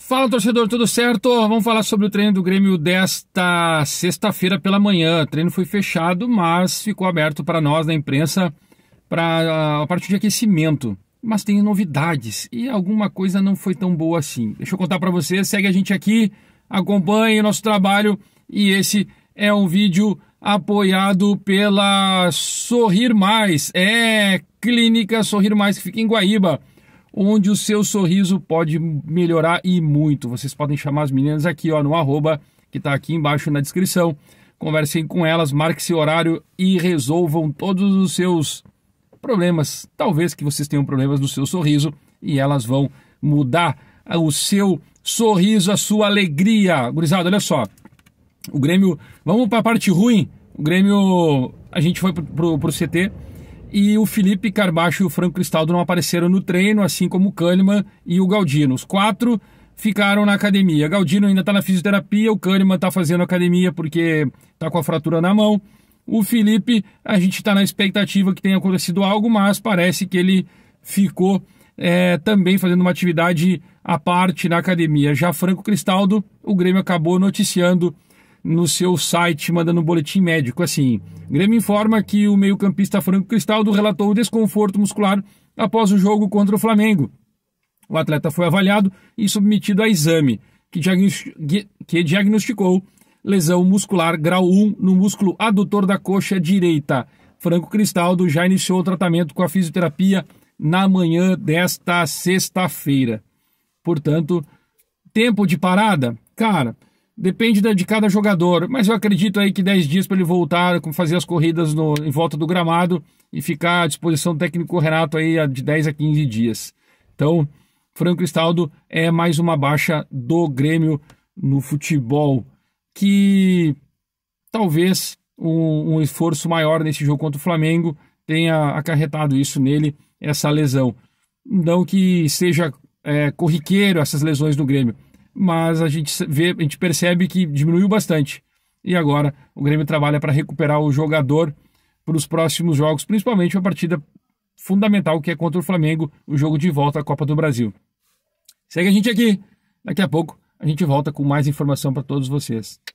Fala torcedor, tudo certo? Vamos falar sobre o treino do Grêmio desta sexta-feira pela manhã. O treino foi fechado, mas ficou aberto para nós da imprensa para a parte de aquecimento. Mas tem novidades e alguma coisa não foi tão boa assim. Deixa eu contar para vocês, segue a gente aqui, acompanhe o nosso trabalho e esse é um vídeo apoiado pela Sorrir Mais. É, Clínica Sorrir Mais que fica em Guaíba onde o seu sorriso pode melhorar e muito. Vocês podem chamar as meninas aqui ó, no arroba, que está aqui embaixo na descrição. Conversem com elas, marque seu horário e resolvam todos os seus problemas. Talvez que vocês tenham problemas no seu sorriso e elas vão mudar o seu sorriso, a sua alegria. Gurizada, olha só. O Grêmio. Vamos para a parte ruim. O Grêmio. A gente foi para o pro CT e o Felipe Carbacho e o Franco Cristaldo não apareceram no treino, assim como o Kahneman e o Galdino. Os quatro ficaram na academia. Galdino ainda está na fisioterapia, o Kahneman está fazendo academia porque está com a fratura na mão. O Felipe, a gente está na expectativa que tenha acontecido algo, mas parece que ele ficou é, também fazendo uma atividade à parte na academia. Já Franco Cristaldo, o Grêmio acabou noticiando no seu site mandando um boletim médico assim. Grêmio informa que o meio-campista Franco Cristaldo relatou desconforto muscular após o jogo contra o Flamengo. O atleta foi avaliado e submetido a exame, que, diagnosti que diagnosticou lesão muscular grau 1 no músculo adutor da coxa direita. Franco Cristaldo já iniciou o tratamento com a fisioterapia na manhã desta sexta-feira. Portanto, tempo de parada? Cara, Depende de cada jogador, mas eu acredito aí que 10 dias para ele voltar, fazer as corridas no, em volta do gramado e ficar à disposição do técnico Renato aí de 10 a 15 dias. Então, Franco Cristaldo é mais uma baixa do Grêmio no futebol, que talvez um, um esforço maior nesse jogo contra o Flamengo tenha acarretado isso nele, essa lesão. Não que seja é, corriqueiro essas lesões do Grêmio, mas a gente vê, a gente percebe que diminuiu bastante. E agora o Grêmio trabalha para recuperar o jogador para os próximos jogos, principalmente uma partida fundamental que é contra o Flamengo, o jogo de volta à Copa do Brasil. Segue a gente aqui. Daqui a pouco a gente volta com mais informação para todos vocês.